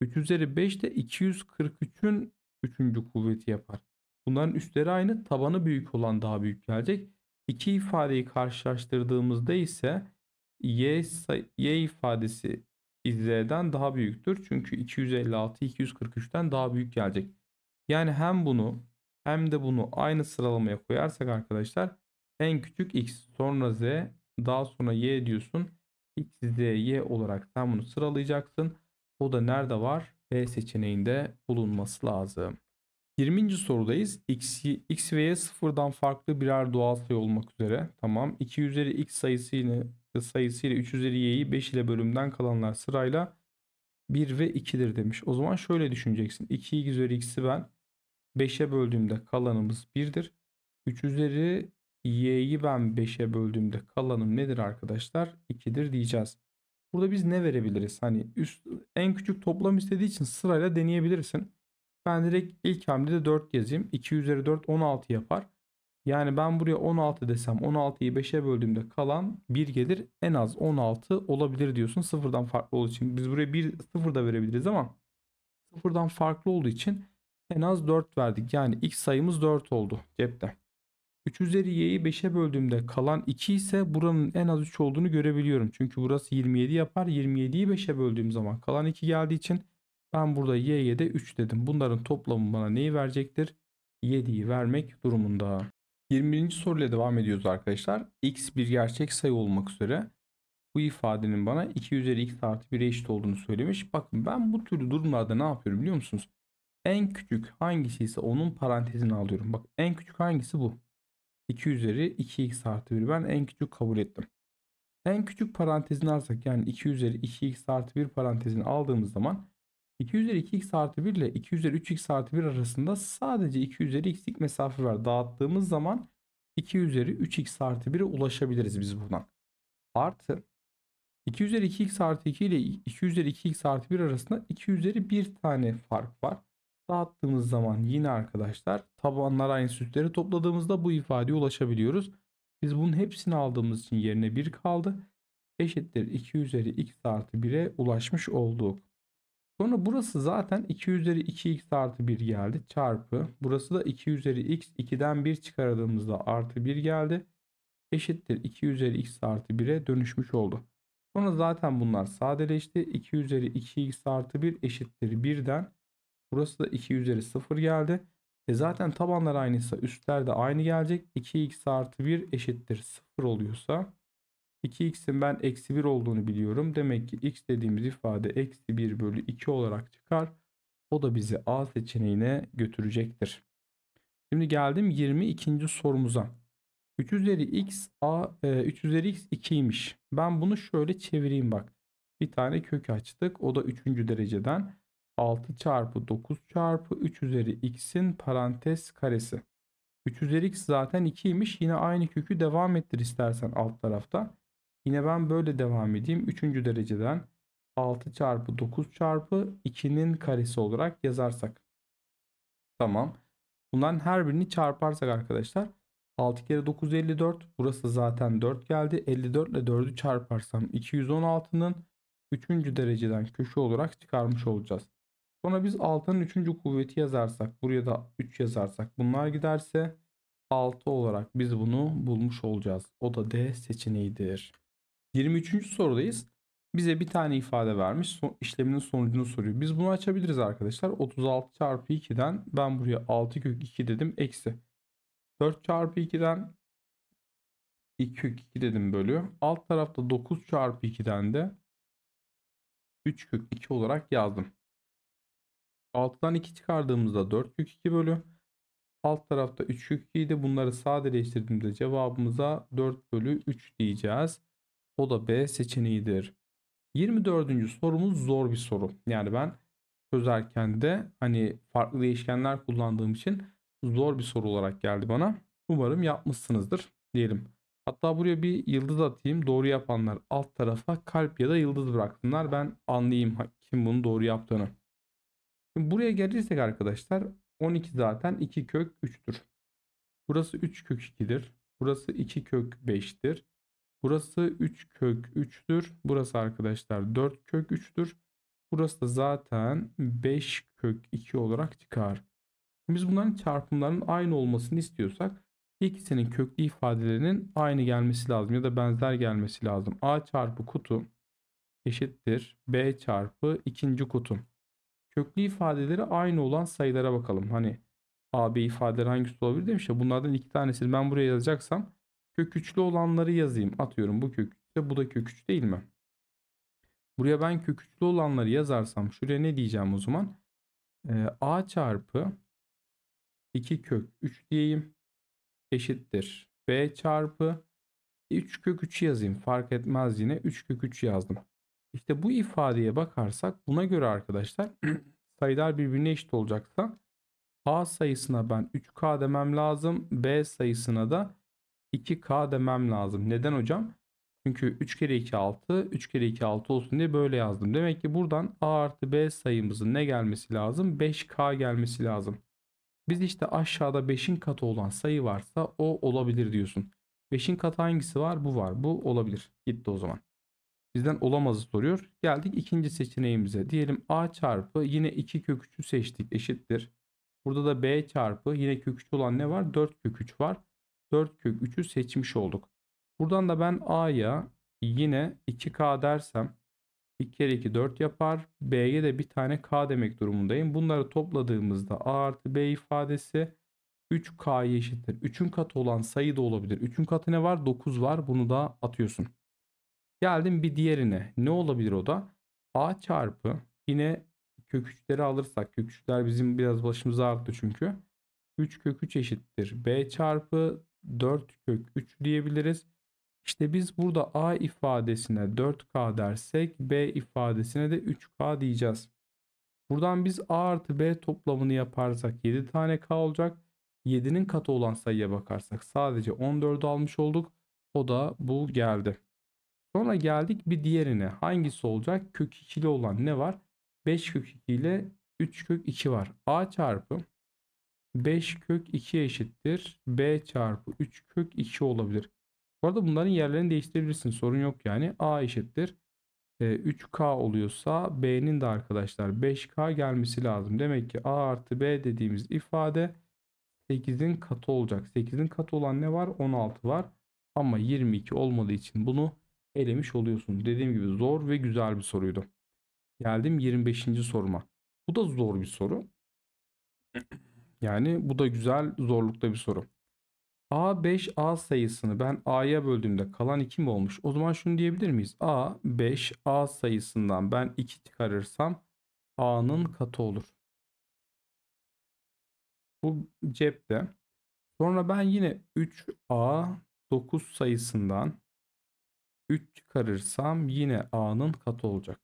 3 üzeri 5 de 243'ün 3. kuvveti yapar. Bunların üstleri aynı tabanı büyük olan daha büyük gelecek. İki ifadeyi karşılaştırdığımızda ise y, y ifadesi z'den daha büyüktür. Çünkü 256 243'ten daha büyük gelecek. Yani hem bunu hem de bunu aynı sıralamaya koyarsak arkadaşlar en küçük x sonra z daha sonra y diyorsun. x, z, y olarak sen bunu sıralayacaksın. O da nerede var? B seçeneğinde bulunması lazım. 20. sorudayız. X, X ve Y sıfırdan farklı birer doğal sayı olmak üzere. Tamam. 2 üzeri X sayısı ile, sayısı ile 3 üzeri Y'yi 5 ile bölümden kalanlar sırayla 1 ve 2'dir demiş. O zaman şöyle düşüneceksin. 2 üzeri X'i ben 5'e böldüğümde kalanımız 1'dir. 3 üzeri y'yi ben 5'e böldüğümde kalanım nedir arkadaşlar? 2'dir diyeceğiz. Burada biz ne verebiliriz? Hani üst en küçük toplam istediği için sırayla deneyebilirsin. Ben direkt ilk hamlede 4 yazayım. 2 üzeri 4 16 yapar. Yani ben buraya 16 desem 16'yı 5'e böldüğümde kalan 1 gelir. En az 16 olabilir diyorsun. Sıfırdan farklı olduğu için. Biz buraya 1 sıfır da verebiliriz ama sıfırdan farklı olduğu için en az 4 verdik. Yani x sayımız 4 oldu cepte. 3 üzeri y'yi 5'e böldüğümde kalan 2 ise buranın en az 3 olduğunu görebiliyorum. Çünkü burası 27 yapar. 27'yi 5'e böldüğüm zaman kalan 2 geldiği için ben burada y'ye de 3 dedim. Bunların toplamı bana neyi verecektir? 7'yi vermek durumunda. 21. soruyla devam ediyoruz arkadaşlar. X bir gerçek sayı olmak üzere bu ifadenin bana 2 üzeri x artı 1'e eşit olduğunu söylemiş. Bakın ben bu türlü durumlarda ne yapıyorum biliyor musunuz? En küçük hangisi ise onun parantezini alıyorum. Bak en küçük hangisi bu? 2 üzeri 2x artı 1 ben en küçük kabul ettim. En küçük parantezini alsak yani 2 üzeri 2x artı 1 parantezini aldığımız zaman 2 üzeri 2x artı 1 ile 2 üzeri 3x artı 1 arasında sadece 2 üzeri x'lik mesafe var. Dağıttığımız zaman 2 üzeri 3x artı 1'e ulaşabiliriz biz buradan. Artı 2 üzeri 2x artı 2 ile 2 üzeri 2x artı 1 arasında 2 üzeri 1 tane fark var. Dağıttığımız zaman yine arkadaşlar tabanlar aynı sütleri topladığımızda bu ifadeye ulaşabiliyoruz. Biz bunun hepsini aldığımız için yerine 1 kaldı. Eşittir 2 üzeri x artı 1'e ulaşmış olduk. Sonra burası zaten 2 üzeri 2x artı 1 geldi çarpı. Burası da 2 üzeri x 2'den 1 çıkaradığımızda artı 1 geldi. Eşittir 2 üzeri x artı 1'e dönüşmüş oldu. Sonra zaten bunlar sadeleşti. 2 üzeri 2x artı 1 eşittir 1'den. Burası da 2 üzeri 0 geldi. E zaten tabanlar aynıysa üstler de aynı gelecek. 2x artı 1 eşittir 0 oluyorsa 2x'in ben eksi 1 olduğunu biliyorum. Demek ki x dediğimiz ifade eksi 1 bölü 2 olarak çıkar. O da bizi A seçeneğine götürecektir. Şimdi geldim 22. sorumuza. 3 üzeri x a 3 e, üzeri x 2'ymiş. Ben bunu şöyle çevireyim bak. Bir tane kök açtık. O da 3. dereceden 6 çarpı 9 çarpı 3 üzeri x'in parantez karesi. 3 üzeri x zaten 2'ymiş. Yine aynı kökü devam ettir istersen alt tarafta. Yine ben böyle devam edeyim. Üçüncü dereceden 6 çarpı 9 çarpı 2'nin karesi olarak yazarsak. Tamam. Bunların her birini çarparsak arkadaşlar 6 kere 9 54. Burası zaten 4 geldi. 54 ile 4'ü çarparsam 216'nın 3. dereceden köşe olarak çıkarmış olacağız. Sonra biz 6'nın 3. kuvveti yazarsak buraya da 3 yazarsak bunlar giderse 6 olarak biz bunu bulmuş olacağız. O da D seçeneğidir. 23. sorudayız. Bize bir tane ifade vermiş. So işleminin sonucunu soruyor. Biz bunu açabiliriz arkadaşlar. 36 çarpı 2'den ben buraya 6 kök 2 dedim. Eksi. 4 çarpı 2'den 2 kök 2 dedim bölü. Alt tarafta 9 çarpı 2'den de 3 kök 2 olarak yazdım. 6'dan 2 çıkardığımızda 4 kök 2 bölü. Alt tarafta 3 kök 2 idi. Bunları sadeleştirdiğimizde cevabımıza 4 bölü 3 diyeceğiz. O da B seçeneğidir. 24. sorumuz zor bir soru. Yani ben çözerken de hani farklı değişkenler kullandığım için zor bir soru olarak geldi bana. Umarım yapmışsınızdır diyelim. Hatta buraya bir yıldız atayım. Doğru yapanlar alt tarafa kalp ya da yıldız bıraksınlar. Ben anlayayım kim bunu doğru yaptığını. Şimdi buraya gelirsek arkadaşlar 12 zaten 2 kök 3'tür. Burası 3 kök 2'dir. Burası 2 kök 5'tir. Burası 3 kök 3'tür. Burası arkadaşlar 4 kök 3'tür. Burası da zaten 5 kök 2 olarak çıkar. Biz bunların çarpımlarının aynı olmasını istiyorsak ikisinin köklü ifadelerinin aynı gelmesi lazım ya da benzer gelmesi lazım. A çarpı kutu eşittir B çarpı ikinci kutu. Köklü ifadeleri aynı olan sayılara bakalım. Hani A, B ifadeleri hangisi olabilir demiş ya bunlardan iki tanesini ben buraya yazacaksam Kök üçlü olanları yazayım. Atıyorum bu kök üçte bu da kök üç değil mi? Buraya ben kök üçlü olanları yazarsam şuraya ne diyeceğim o zaman? Ee, A çarpı 2 kök 3 diyeyim. Eşittir. B çarpı 3 kök 3 yazayım. Fark etmez yine 3 kök 3 yazdım. İşte bu ifadeye bakarsak buna göre arkadaşlar sayılar birbirine eşit olacaksa A sayısına ben 3K demem lazım. B sayısına da 2K demem lazım. Neden hocam? Çünkü 3 kere 2 6, 3 kere 2 6 olsun diye böyle yazdım. Demek ki buradan A artı B sayımızın ne gelmesi lazım? 5K gelmesi lazım. Biz işte aşağıda 5'in katı olan sayı varsa o olabilir diyorsun. 5'in katı hangisi var? Bu var. Bu olabilir. Gitti o zaman. Bizden olamazı soruyor. Geldik ikinci seçeneğimize. Diyelim A çarpı yine 2 kök seçtik eşittir. Burada da B çarpı yine kök olan ne var? 4 kök var. 4 kök 3'ü seçmiş olduk. Buradan da ben A'ya yine 2K dersem 2 kere 2 4 yapar. B'ye de bir tane K demek durumundayım. Bunları topladığımızda A artı B ifadesi 3 k eşittir. 3'ün katı olan sayı da olabilir. 3'ün katı ne var? 9 var. Bunu da atıyorsun. Geldim bir diğerine. Ne olabilir o da? A çarpı yine kök 3'leri alırsak kök 3'ler bizim biraz başımıza arttı çünkü. 3 kök 3 eşittir. B çarpı 4 kök 3 diyebiliriz. İşte biz burada A ifadesine 4K dersek B ifadesine de 3K diyeceğiz. Buradan biz A artı B toplamını yaparsak 7 tane K olacak. 7'nin katı olan sayıya bakarsak sadece 14'ü almış olduk. O da bu geldi. Sonra geldik bir diğerine. Hangisi olacak? Kök 2'li olan ne var? 5 kök 2 ile 3 kök 2 var. A çarpı 5 kök 2 eşittir. B çarpı 3 kök 2 olabilir. Bu arada bunların yerlerini değiştirebilirsin. Sorun yok yani. A eşittir. 3K e, oluyorsa B'nin de arkadaşlar 5K gelmesi lazım. Demek ki A artı B dediğimiz ifade 8'in katı olacak. 8'in katı olan ne var? 16 var. Ama 22 olmadığı için bunu elemiş oluyorsun. Dediğim gibi zor ve güzel bir soruydu. Geldim 25. soruma. Bu da zor bir soru. Yani bu da güzel zorlukta bir soru. A5A sayısını ben A'ya böldüğümde kalan 2 mi olmuş? O zaman şunu diyebilir miyiz? A5A sayısından ben 2 çıkarırsam A'nın katı olur. Bu cepte. Sonra ben yine 3A9 sayısından 3 çıkarırsam yine A'nın katı olacak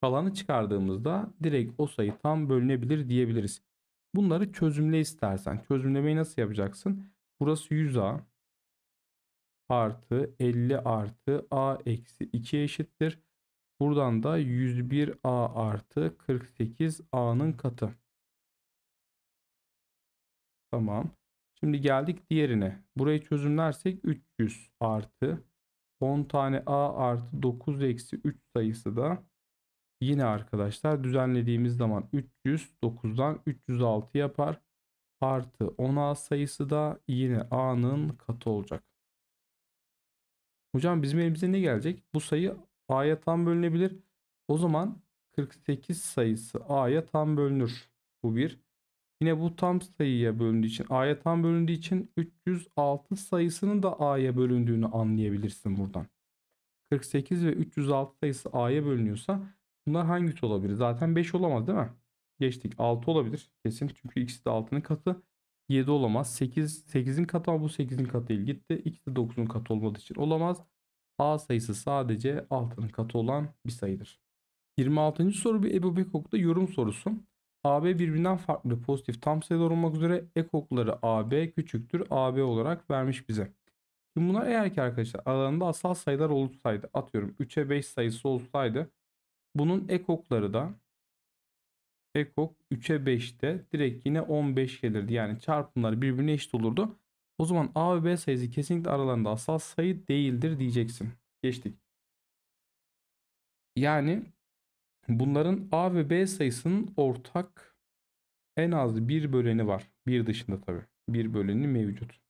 kalanı çıkardığımızda direkt o sayı tam bölünebilir diyebiliriz. Bunları çözümle istersen. Çözümlemeyi nasıl yapacaksın? Burası 100A artı 50 artı A eksi 2 eşittir. Buradan da 101A artı 48A'nın katı. Tamam. Şimdi geldik diğerine. Burayı çözümlersek 300 artı 10 tane A artı 9 eksi 3 sayısı da Yine arkadaşlar düzenlediğimiz zaman 309'dan 306 yapar. Artı 10A sayısı da yine A'nın katı olacak. Hocam bizim elimize ne gelecek? Bu sayı A'ya tam bölünebilir. O zaman 48 sayısı A'ya tam bölünür. Bu bir. Yine bu tam sayıya bölündüğü için A'ya tam bölündüğü için 306 sayısının da A'ya bölündüğünü anlayabilirsin buradan. 48 ve 306 sayısı A'ya bölünüyorsa Bunlar hangisi olabilir? Zaten 5 olamaz değil mi? Geçtik. 6 olabilir kesin. Çünkü ikisi de 6'nın katı. 7 olamaz. 8 8'in katı ama bu 8'in katı değil. Gitti. İkisi de 9'un katı olmadığı için olamaz. A sayısı sadece 6'nın katı olan bir sayıdır. 26. soru bir Ebu Bekok'ta yorum sorusu. AB birbirinden farklı pozitif tam sayılar olmak üzere ekokları AB küçüktür AB olarak vermiş bize. Şimdi bunlar eğer ki arkadaşlar aralarında asal sayılar olsaydı atıyorum 3'e 5 sayısı olsaydı bunun ekokları da ekok 3'e 5'te direkt yine 15 gelirdi. Yani çarpımları birbirine eşit olurdu. O zaman A ve B sayısı kesinlikle aralarında asal sayı değildir diyeceksin. Geçtik. Yani bunların A ve B sayısının ortak en az bir böleni var. Bir dışında tabi. Bir böleni mevcut.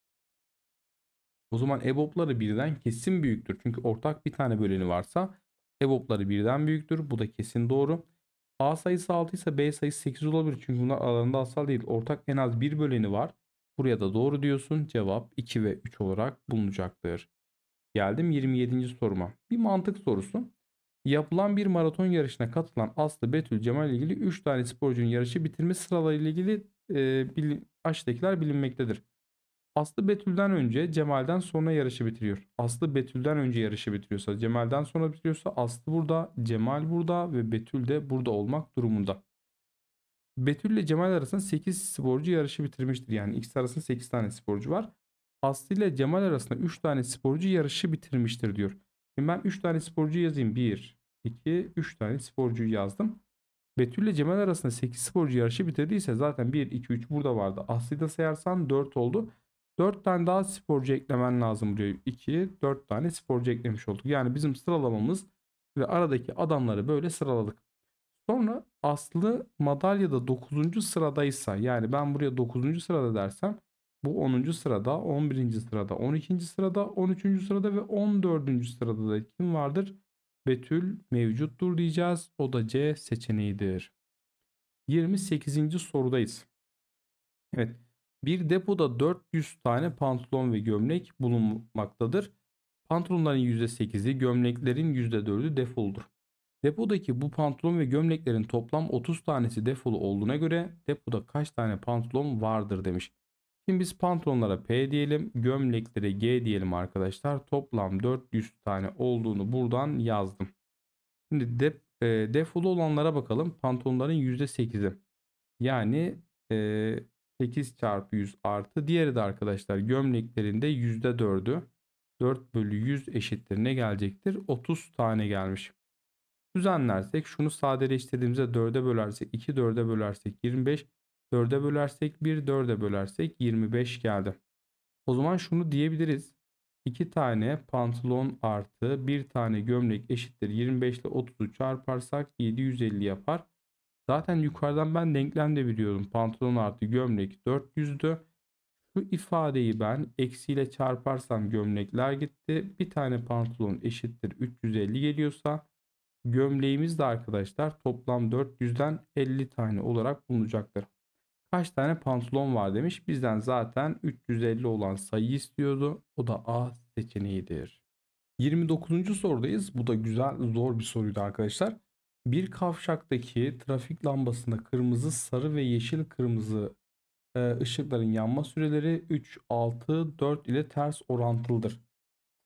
O zaman EBOB'ları birden kesin büyüktür. Çünkü ortak bir tane böleni varsa Evopları birden büyüktür. Bu da kesin doğru. A sayısı 6 ise B sayısı 8 olabilir. Çünkü bunlar aralarında asal değil. Ortak en az bir böleni var. Buraya da doğru diyorsun. Cevap 2 ve 3 olarak bulunacaktır. Geldim 27. soruma. Bir mantık sorusu. Yapılan bir maraton yarışına katılan Aslı, Betül, Cemal ile ilgili 3 tane sporcunun yarışı bitirme sıralarıyla ilgili e, bilim, aşağıdakiler bilinmektedir. Aslı Betül'den önce Cemal'den sonra yarışı bitiriyor. Aslı Betül'den önce yarışı bitiriyorsa, Cemal'den sonra bitiriyorsa Aslı burada, Cemal burada ve Betül de burada olmak durumunda. Betül ile Cemal arasında 8 sporcu yarışı bitirmiştir. Yani ikisi arasında 8 tane sporcu var. Aslı ile Cemal arasında 3 tane sporcu yarışı bitirmiştir diyor. Şimdi ben 3 tane sporcu yazayım. 1, 2, 3 tane sporcu yazdım. Betül ile Cemal arasında 8 sporcu yarışı bitirdiyse zaten 1, 2, 3 burada vardı. Aslı'yı da sayarsan 4 oldu. 4 tane daha sporcu eklemen lazım buraya. 2, 4 tane sporcu eklemiş olduk. Yani bizim sıralamamız ve aradaki adamları böyle sıraladık. Sonra aslı madalyada 9. sıradaysa yani ben buraya 9. sırada dersem bu 10. sırada, 11. sırada, 12. sırada, 13. sırada ve 14. sırada da kim vardır? Betül mevcuttur diyeceğiz. O da C seçeneğidir. 28. sorudayız. Evet. Bir depoda 400 tane pantolon ve gömlek bulunmaktadır. Pantolonların %8'i, gömleklerin %4'ü defoludur. Depodaki bu pantolon ve gömleklerin toplam 30 tanesi defolu olduğuna göre depoda kaç tane pantolon vardır demiş. Şimdi biz pantolonlara P diyelim, gömleklere G diyelim arkadaşlar. Toplam 400 tane olduğunu buradan yazdım. Şimdi dep e, defolu olanlara bakalım. Pantolonların %8'i. Yani e, 8 çarpı 100 artı diğeri de arkadaşlar gömleklerinde yüzde %4'ü 4 bölü 100 eşitlerine gelecektir? 30 tane gelmiş. Düzenlersek şunu sadeleştirdiğimizde 4'e bölersek 2, 4'e bölersek 25, 4'e bölersek 1, 4'e bölersek 25 geldi. O zaman şunu diyebiliriz. 2 tane pantolon artı 1 tane gömlek eşittir 25 ile 30'u çarparsak 750 yapar. Zaten yukarıdan ben denklem de biliyorum. Pantolon artı gömlek 400'dü. Şu ifadeyi ben eksiyle çarparsam gömlekler gitti. Bir tane pantolon eşittir 350 geliyorsa gömleğimiz de arkadaşlar toplam 400'den 50 tane olarak bulunacaktır. Kaç tane pantolon var demiş. Bizden zaten 350 olan sayı istiyordu. O da A seçeneğidir. 29. sorudayız. Bu da güzel zor bir soruydu arkadaşlar. Bir kavşaktaki trafik lambasında kırmızı, sarı ve yeşil kırmızı e, ışıkların yanma süreleri 3, 6, 4 ile ters orantılıdır.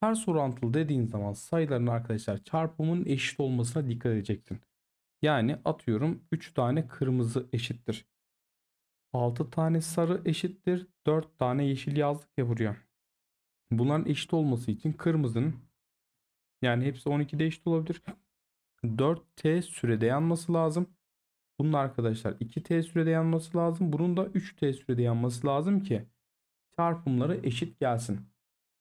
Ters orantılı dediğin zaman sayıların arkadaşlar çarpımının eşit olmasına dikkat edecektin. Yani atıyorum 3 tane kırmızı eşittir. 6 tane sarı eşittir. 4 tane yeşil yazdık ya buraya. Bunların eşit olması için kırmızının yani hepsi 12'de eşit olabilir. 4T sürede yanması lazım. Bunun arkadaşlar 2T sürede yanması lazım. Bunun da 3T sürede yanması lazım ki çarpımları eşit gelsin.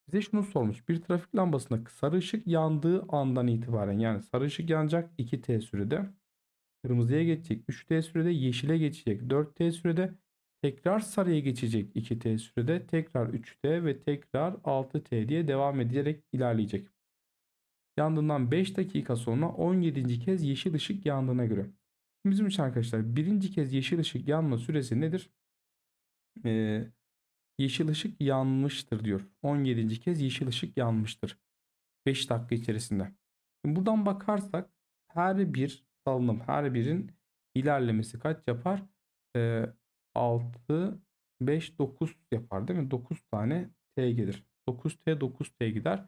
Bize şunu sormuş. Bir trafik lambasında sarı ışık yandığı andan itibaren yani sarı ışık yanacak 2T sürede. Kırmızıya geçecek 3T sürede. Yeşile geçecek 4T sürede. Tekrar sarıya geçecek 2T sürede. Tekrar 3T ve tekrar 6T diye devam edilerek ilerleyecek. Yandığından 5 dakika sonra 17. kez yeşil ışık yandığına göre. Bizim için arkadaşlar birinci kez yeşil ışık yanma süresi nedir? Ee, yeşil ışık yanmıştır diyor. 17. kez yeşil ışık yanmıştır. 5 dakika içerisinde. Şimdi buradan bakarsak her bir salınım her birin ilerlemesi kaç yapar? Ee, 6, 5, 9 yapar değil mi? 9 tane T gelir. 9T 9T gider.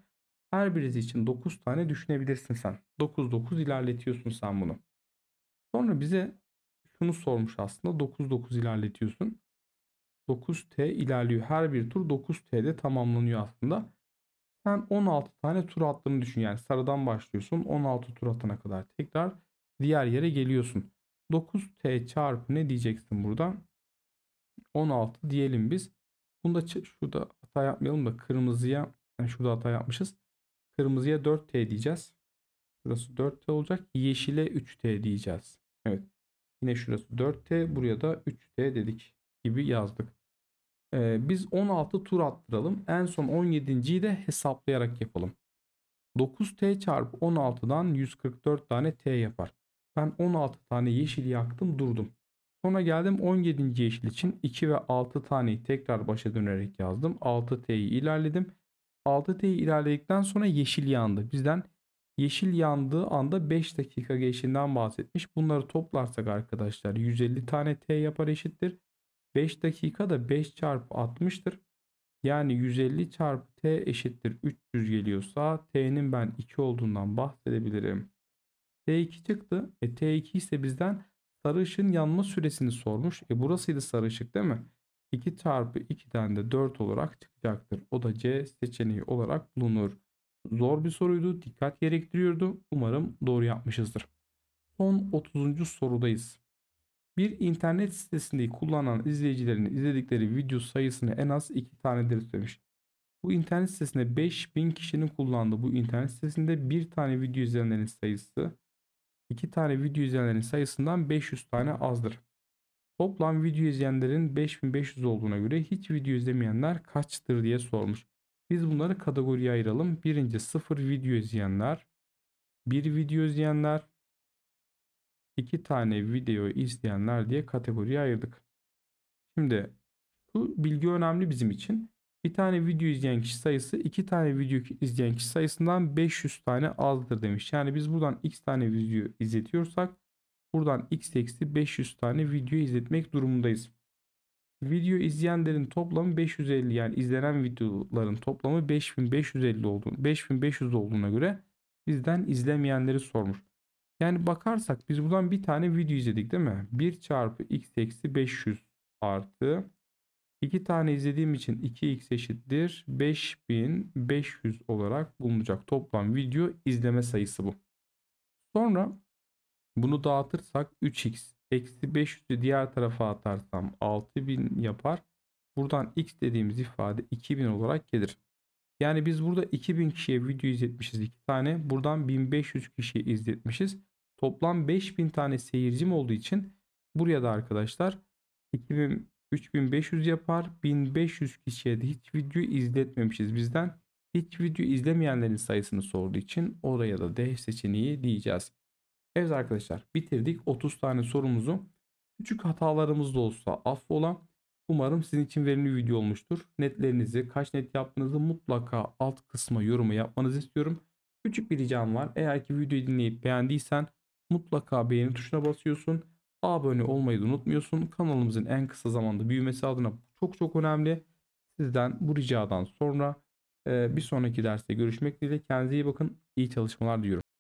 Her birisi için 9 tane düşünebilirsin sen. 9-9 ilerletiyorsun sen bunu. Sonra bize şunu sormuş aslında. 9-9 ilerletiyorsun. 9T ilerliyor. Her bir tur 9T'de tamamlanıyor aslında. Sen 16 tane tur attığını düşün. Yani sarıdan başlıyorsun. 16 tur atana kadar tekrar diğer yere geliyorsun. 9T çarpı ne diyeceksin burada? 16 diyelim biz. Bunda şurada hata yapmayalım da kırmızıya yani şurada hata yapmışız. Kırmızıya 4T diyeceğiz. Burası 4T olacak. Yeşile 3T diyeceğiz. Evet. Yine şurası 4T. Buraya da 3T dedik gibi yazdık. Ee, biz 16 tur attıralım. En son 17.yi de hesaplayarak yapalım. 9T çarpı 16'dan 144 tane T yapar. Ben 16 tane yeşil yaktım durdum. Sonra geldim 17. yeşil için 2 ve 6 taneyi tekrar başa dönerek yazdım. 6T'yi ilerledim. 6T ilerledikten sonra yeşil yandı. Bizden yeşil yandığı anda 5 dakika geçtiğinden bahsetmiş. Bunları toplarsak arkadaşlar 150 tane T yapar eşittir. 5 dakika da 5 çarpı 60'tır. Yani 150 çarpı T eşittir 300 geliyorsa T'nin ben 2 olduğundan bahsedebilirim. T2 çıktı. E, T2 ise bizden sarı ışığın yanma süresini sormuş. E burasıydı sarı ışık değil mi? 2 çarpı 2'den de 4 olarak çıkacaktır. O da C seçeneği olarak bulunur. Zor bir soruydu. Dikkat gerektiriyordu. Umarım doğru yapmışızdır. Son 30. sorudayız. Bir internet sitesinde kullanan izleyicilerin izledikleri video sayısını en az 2 tanedir demiş. Bu internet sitesinde 5000 kişinin kullandığı bu internet sitesinde bir tane video izleyenlerin sayısı 2 tane video izleyenlerin sayısından 500 tane azdır. Toplam video izleyenlerin 5500 olduğuna göre hiç video izlemeyenler kaçtır diye sormuş. Biz bunları kategoriye ayıralım. Birinci sıfır video izleyenler. bir video izleyenler. iki tane video izleyenler diye kategoriye ayırdık. Şimdi bu bilgi önemli bizim için. Bir tane video izleyen kişi sayısı iki tane video izleyen kişi sayısından 500 tane azdır demiş. Yani biz buradan x tane video izletiyorsak Buradan x eksi 500 tane video izletmek durumundayız. Video izleyenlerin toplamı 550 yani izlenen videoların toplamı 5550 olduğunu, 5500 olduğuna göre bizden izlemeyenleri sormuş. Yani bakarsak biz buradan bir tane video izledik değil mi? 1 çarpı x eksi 500 artı 2 tane izlediğim için 2x eşittir 5500 olarak bulunacak toplam video izleme sayısı bu. Sonra bunu dağıtırsak 3x eksi 500'ü diğer tarafa atarsam 6000 yapar. Buradan x dediğimiz ifade 2000 olarak gelir. Yani biz burada 2000 kişiye video izletmişiz 2 tane. Buradan 1500 kişiye izletmişiz. Toplam 5000 tane seyircim olduğu için buraya da arkadaşlar 2000, 3500 yapar. 1500 kişiye de hiç video izletmemişiz bizden. Hiç video izlemeyenlerin sayısını sorduğu için oraya da D seçeneği diyeceğiz. Evet arkadaşlar bitirdik 30 tane sorumuzu. Küçük hatalarımız da olsa affola. Umarım sizin için verimli video olmuştur. Netlerinizi, kaç net yaptığınızı mutlaka alt kısma yorumu yapmanızı istiyorum. Küçük bir ricam var. Eğer ki videoyu dinleyip beğendiysen mutlaka beğeni tuşuna basıyorsun. Abone olmayı da unutmuyorsun. Kanalımızın en kısa zamanda büyümesi adına çok çok önemli. Sizden bu ricadan sonra bir sonraki derste görüşmek dileğiyle. Kendinize iyi bakın. İyi çalışmalar diyorum.